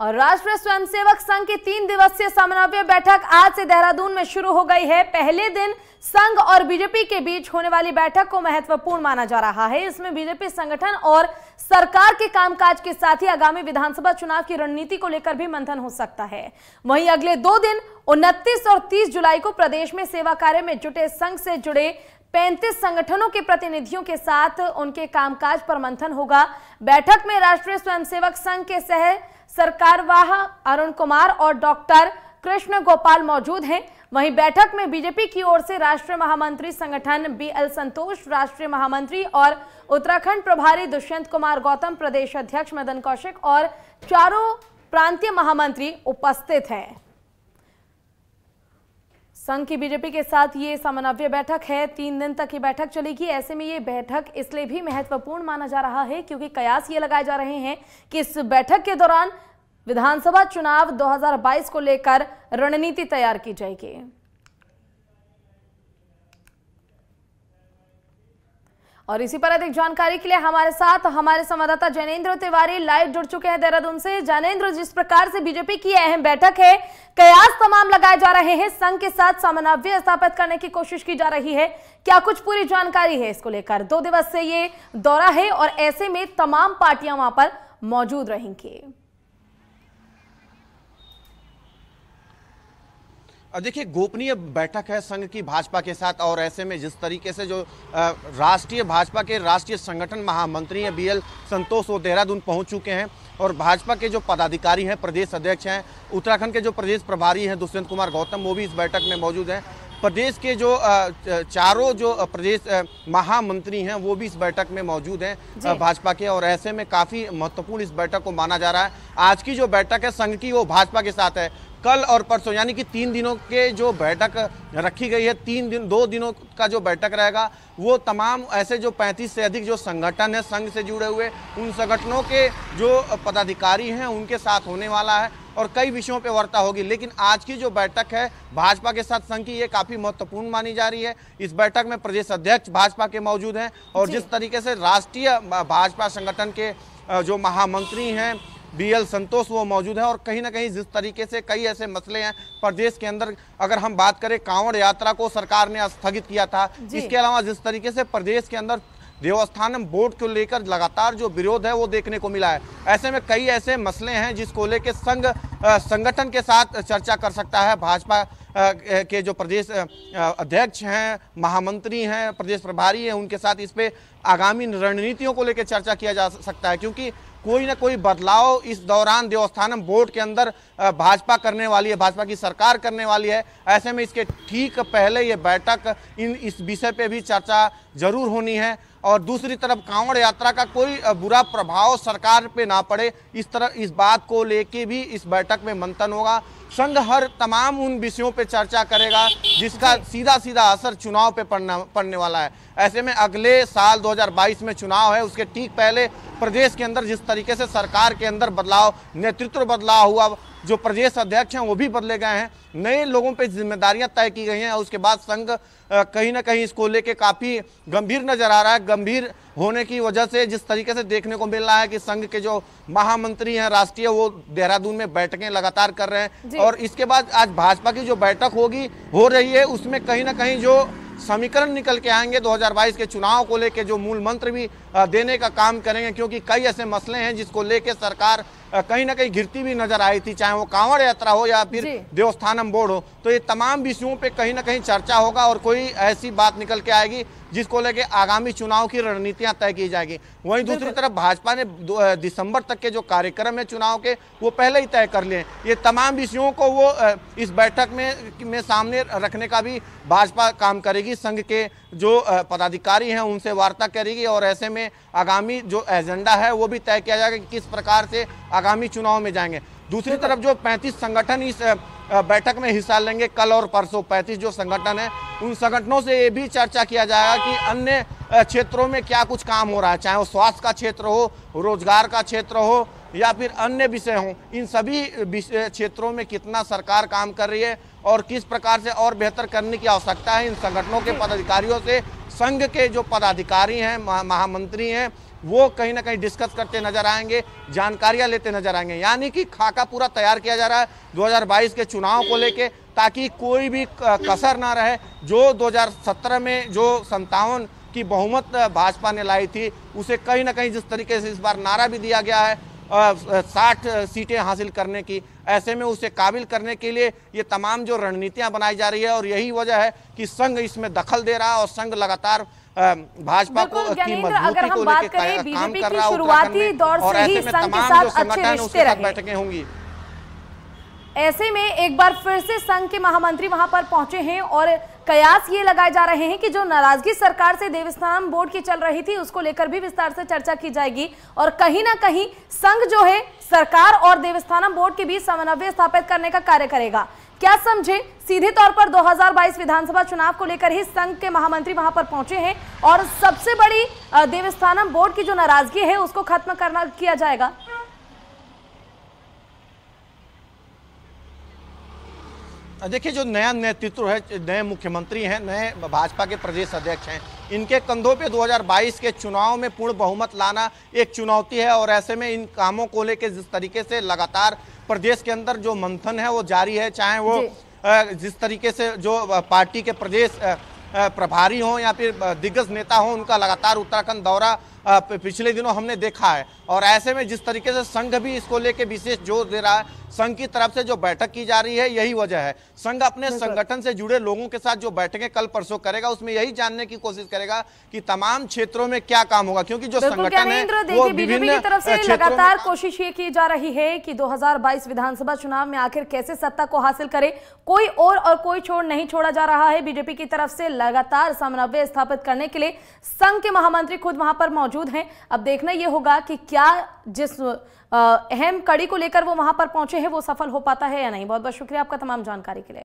और राष्ट्रीय स्वयंसेवक संघ की तीन दिवसीय समन्वय बैठक आज से देहरादून में शुरू हो गई है पहले दिन संघ और बीजेपी के बीच होने वाली बैठक को महत्वपूर्ण माना जा रहा है इसमें बीजेपी संगठन और सरकार के कामकाज के साथ ही आगामी विधानसभा चुनाव की रणनीति को लेकर भी मंथन हो सकता है वहीं अगले दो दिन उनतीस और तीस जुलाई को प्रदेश में सेवा कार्य में जुटे संघ से जुड़े पैंतीस संगठनों के प्रतिनिधियों के साथ उनके कामकाज पर मंथन होगा बैठक में राष्ट्रीय स्वयंसेवक संघ के सह सरकारवाह अरुण कुमार और डॉक्टर कृष्ण गोपाल मौजूद हैं वहीं बैठक में बीजेपी की ओर से राष्ट्रीय महामंत्री संगठन बी एल संतोष राष्ट्रीय महामंत्री और उत्तराखंड प्रभारी दुष्यंत कुमार गौतम प्रदेश अध्यक्ष मदन कौशिक और चारों प्रांतीय महामंत्री उपस्थित हैं संघ की बीजेपी के साथ ये समन्वय बैठक है तीन दिन तक ये बैठक चलेगी ऐसे में ये बैठक इसलिए भी महत्वपूर्ण माना जा रहा है क्योंकि कयास ये लगाए जा रहे हैं कि इस बैठक के दौरान विधानसभा चुनाव 2022 को लेकर रणनीति तैयार की जाएगी और इसी पर अधिक जानकारी के लिए हमारे साथ हमारे संवाददाता जैनेन्द्र तिवारी लाइव जुड़ चुके हैं देहरादून से जैनेन्द्र जिस प्रकार से बीजेपी की अहम बैठक है कयास तमाम लगाए जा रहे हैं संघ के साथ समन्वय स्थापित करने की कोशिश की जा रही है क्या कुछ पूरी जानकारी है इसको लेकर दो दिवस से ये दौरा है और ऐसे में तमाम पार्टियां वहां पर मौजूद रहेंगी अब देखिए गोपनीय बैठक है संघ की भाजपा के साथ और ऐसे में जिस तरीके से जो राष्ट्रीय भाजपा के राष्ट्रीय संगठन महामंत्री हैं बीएल संतोष वो देहरादून पहुंच चुके हैं और भाजपा के जो पदाधिकारी हैं प्रदेश अध्यक्ष हैं उत्तराखंड के जो प्रदेश प्रभारी हैं दुष्यंत कुमार गौतम वो भी इस बैठक में मौजूद हैं प्रदेश के जो चारों जो प्रदेश महामंत्री हैं वो भी इस बैठक में मौजूद हैं भाजपा के और ऐसे में काफ़ी महत्वपूर्ण इस बैठक को माना जा रहा है आज की जो बैठक है संघ की वो भाजपा के साथ है कल और परसों यानी कि तीन दिनों के जो बैठक रखी गई है तीन दिन दो दिनों का जो बैठक रहेगा वो तमाम ऐसे जो 35 से अधिक जो संगठन है संघ से जुड़े हुए उन संगठनों के जो पदाधिकारी हैं उनके साथ होने वाला है और कई विषयों पर वार्ता होगी लेकिन आज की जो बैठक है भाजपा के साथ संघ की ये काफ़ी महत्वपूर्ण मानी जा रही है इस बैठक में प्रदेश अध्यक्ष भाजपा के मौजूद हैं और जिस तरीके से राष्ट्रीय भाजपा संगठन के जो महामंत्री हैं बी संतोष वो मौजूद हैं और कहीं ना कहीं जिस तरीके से कई ऐसे मसले हैं प्रदेश के अंदर अगर हम बात करें कांवड़ यात्रा को सरकार ने स्थगित किया था इसके अलावा जिस तरीके से प्रदेश के अंदर देवस्थानम बोर्ड को लेकर लगातार जो विरोध है वो देखने को मिला है ऐसे में कई ऐसे मसले हैं जिसको लेकर संघ संगठन के साथ चर्चा कर सकता है भाजपा के जो प्रदेश अध्यक्ष हैं महामंत्री हैं प्रदेश प्रभारी हैं उनके साथ इस पर आगामी रणनीतियों को लेकर चर्चा किया जा सकता है क्योंकि कोई ना कोई बदलाव इस दौरान देवस्थानम बोर्ड के अंदर भाजपा करने वाली है भाजपा की सरकार करने वाली है ऐसे में इसके ठीक पहले ये बैठक इन इस विषय पे भी चर्चा जरूर होनी है और दूसरी तरफ कांवड़ यात्रा का कोई बुरा प्रभाव सरकार पे ना पड़े इस तरह इस बात को लेके भी इस बैठक में मंथन होगा संघ हर तमाम उन विषयों पे चर्चा करेगा जिसका सीधा सीधा असर चुनाव पे पड़ना पड़ने वाला है ऐसे में अगले साल 2022 में चुनाव है उसके ठीक पहले प्रदेश के अंदर जिस तरीके से सरकार के अंदर बदलाव नेतृत्व बदलाव हुआ जो प्रदेश अध्यक्ष हैं वो भी बदले गए हैं नए लोगों पे जिम्मेदारियां तय की गई हैं और उसके बाद संघ कहीं ना कहीं इसको लेके काफ़ी गंभीर नज़र आ रहा है गंभीर होने की वजह से जिस तरीके से देखने को मिल रहा है कि संघ के जो महामंत्री हैं राष्ट्रीय वो देहरादून में बैठकें लगातार कर रहे हैं और इसके बाद आज भाजपा की जो बैठक होगी हो रही है उसमें कहीं ना कहीं जो समीकरण निकल के आएंगे 2022 के चुनाव को लेके जो मूल मंत्र भी देने का काम करेंगे क्योंकि कई ऐसे मसले हैं जिसको लेके सरकार कहीं ना कहीं घिरती भी नजर आई थी चाहे वो कांवड़ यात्रा हो या फिर देवस्थानम बोर्ड हो तो ये तमाम विषयों पे कहीं ना कहीं चर्चा होगा और कोई ऐसी बात निकल के आएगी जिसको लेके आगामी चुनाव की रणनीतियां तय की जाएगी वहीं दूसरी तरफ भाजपा ने दिसंबर तक के जो कार्यक्रम है चुनाव के वो पहले ही तय कर लिए ये तमाम विषयों को वो इस बैठक में में सामने रखने का भी भाजपा काम करेगी संघ के जो पदाधिकारी हैं उनसे वार्ता करेगी और ऐसे में में आगामी जो एजेंडा है वो भी तय किया जाएगा कि किस प्रकार से आगामी चुनाव में जाएंगे दूसरी तरफ जो 35 संगठन इस बैठक में हिस्सा लेंगे कल और परसों 35 जो संगठन है उन संगठनों से ये भी चर्चा किया जाएगा कि अन्य क्षेत्रों में क्या कुछ काम हो रहा है चाहे वो स्वास्थ्य का क्षेत्र हो रोजगार का क्षेत्र हो या फिर अन्य विषय हो इन सभी क्षेत्रों में कितना सरकार काम कर रही है और किस प्रकार से और बेहतर करने की आवश्यकता है इन संगठनों के पदाधिकारियों से संघ के जो पदाधिकारी हैं महामंत्री हैं वो कहीं ना कहीं डिस्कस करते नजर आएंगे जानकारियां लेते नजर आएंगे यानी कि खाका पूरा तैयार किया जा रहा है 2022 के चुनाव को लेके ताकि कोई भी कसर ना रहे जो 2017 में जो संतावन की बहुमत भाजपा ने लाई थी उसे कहीं ना कहीं जिस तरीके से इस बार नारा भी दिया गया है साठ सीटें हासिल करने की ऐसे में उसे काबिल करने के लिए ये तमाम जो रणनीतियाँ बनाई जा रही है और यही वजह है कि संघ इसमें दखल दे रहा है और संघ लगातार भाजपा को की मजबूती को लेकर काम कर रहा है और ऐसे में तमाम जो संगठन उसके साथ बैठकें होंगी ऐसे में एक बार फिर से संघ के महामंत्री वहां पर पहुंचे हैं और कयास ये लगाए जा रहे हैं कि जो नाराजगी सरकार से देवस्थान बोर्ड की चल रही थी उसको लेकर भी विस्तार से चर्चा की जाएगी और कहीं ना कहीं संघ जो है सरकार और देवस्थानम बोर्ड के बीच समन्वय स्थापित करने का कार्य करेगा क्या समझे सीधे तौर पर 2022 विधानसभा चुनाव को लेकर ही संघ के महामंत्री वहां पर पहुंचे हैं और सबसे बड़ी देवस्थानम बोर्ड की जो नाराजगी है उसको खत्म करना किया जाएगा देखिए जो नया नेतृत्व है नए मुख्यमंत्री हैं नए भाजपा के प्रदेश अध्यक्ष हैं इनके कंधों पे 2022 के चुनाव में पूर्ण बहुमत लाना एक चुनौती है और ऐसे में इन कामों को लेकर जिस तरीके से लगातार प्रदेश के अंदर जो मंथन है वो जारी है चाहे वो जिस तरीके से जो पार्टी के प्रदेश प्रभारी हों या फिर दिग्गज नेता हों उनका लगातार उत्तराखंड दौरा पिछले दिनों हमने देखा है और ऐसे में जिस तरीके से संघ भी इसको लेके विशेष जोर दे रहा है संघ की तरफ से जो बैठक की जा रही है यही वजह है संघ अपने संगठन से जुड़े लोगों के साथ जो बैठकें कल परसों करेगा उसमें यही जानने की कोशिश करेगा कि तमाम क्षेत्रों में क्या काम होगा क्योंकि जो संगठन है वो विभिन्न लगातार कोशिश ये की जा रही है की दो विधानसभा चुनाव में आखिर कैसे सत्ता को हासिल करे कोई और और कोई छोड़ नहीं छोड़ा जा रहा है बीजेपी की तरफ से लगातार समन्वय स्थापित करने के लिए संघ के महामंत्री खुद वहां पर मौजूद हैं अब देखना यह होगा कि क्या जिस अहम कड़ी को लेकर वो वहां पर पहुंचे हैं वो सफल हो पाता है या नहीं बहुत बहुत शुक्रिया आपका तमाम जानकारी के लिए